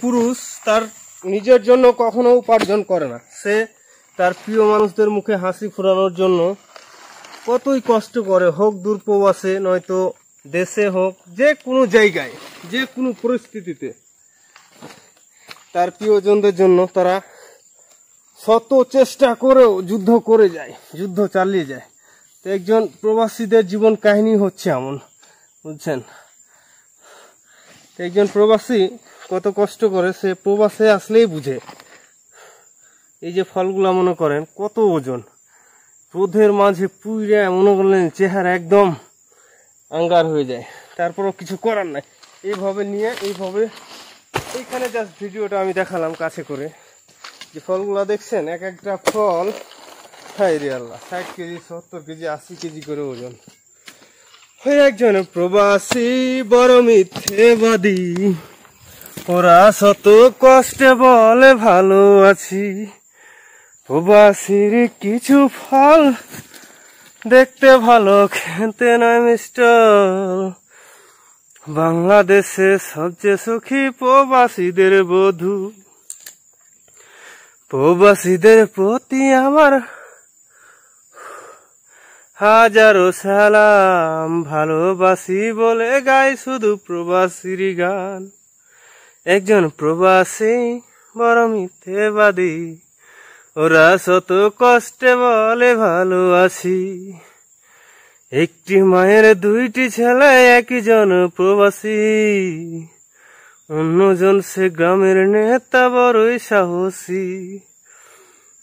পুরুষ তার নিজের জন্য কখনো উপার্জন করে না সে তার প্রিয় মানুষদের মুখে হাসি ফোরানোর জন্য কতই কষ্ট করে হোক দূরপ্রবাসে নয়তো দেশে হোক যে কোনো জায়গায় যে কোনো পরিস্থিতিতে তার প্রিয়জনদের জন্য তারা শত চেষ্টা করেও যুদ্ধ করে যায় যুদ্ধ চালিয়ে যায় তো একজন প্রবাসীদের জীবন কাহিনী হচ্ছে এমন বুঝছেন একজন প্রবাসী কত কষ্ট করে সে প্রবাসে আসলেই বুঝে এই যে ফলগুলা মনে করেন কত ওজন রোধের মাঝে পুইরা মনে করলেন চেহারা একদম আঙ্গার হয়ে যায় তারপরও কিছু করার নাই এইভাবে নিয়ে এইভাবে এইখানে জাস্ট ভিডিওটা আমি দেখালাম কাছে করে যে ফলগুলা দেখছেন এক একটা ফল হ্যাঁ রে আল্লাহ ষাট কেজি সত্তর কেজি আশি কেজি করে ওজন হয়ে একজন প্রবাসী বড় মিথ্যেবাদী ওরা শত কষ্টে বলে ভালো আছি প্রবাসীর কিছু ফল দেখতে ভালো খেতে নয় মিস্টার বাংলাদেশে সবচেয়ে সুখী প্রবাসীদের বধূ প্রবাসীদের প্রতি আমার হাজারো সালাম ভালোবাসি বলে গাই শুধু প্রবাসীর গান একজন প্রবাসী বড় মিথ্যেবাদী ওরা শত কষ্টে বলে ভালো আছি একটি মায়ের দুইটি ছেলে একজন প্রবাসী অন্যজন সে গ্রামের নেতা বড়ই সাহসী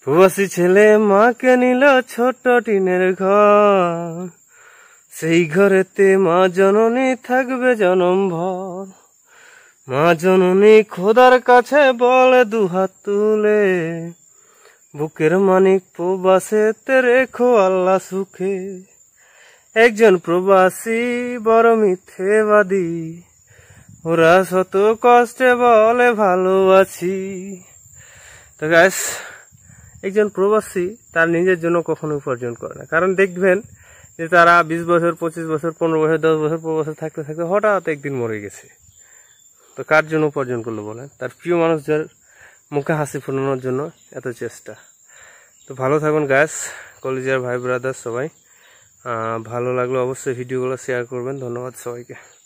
প্রবাসী ছেলে মাকে নিল ছোট টিনের ঘর সেই ঘরেতে মা জননী থাকবে জনমভর মা জননী খোদার কাছে বলে দুহাত তুলে বুকের মানিক প্রবাসেতে রেখো আল্লাহ সুখে একজন প্রবাসী বড় মিথ্যেবাদী ওরা শত কষ্টে বলে ভালোবাসি তো গ্যাস একজন প্রবাসী তার নিজের জন্য কখনো উপার্জন করে না কারণ দেখবেন যে তারা বিশ বছর পঁচিশ বছর পনেরো বছর দশ বছর পনেরো বছর থাকতে থাকতে হঠাৎ একদিন মরে গেছে তো কার জন্য উপার্জন করলো বলেন তার প্রিয় মানুষদের মুখে হাসি ফোটানোর জন্য এত চেষ্টা তো ভালো থাকুন গাছ কলেজের ভাই ব্রাদার সবাই ভালো লাগলো অবশ্যই ভিডিওগুলো শেয়ার করবেন ধন্যবাদ সবাইকে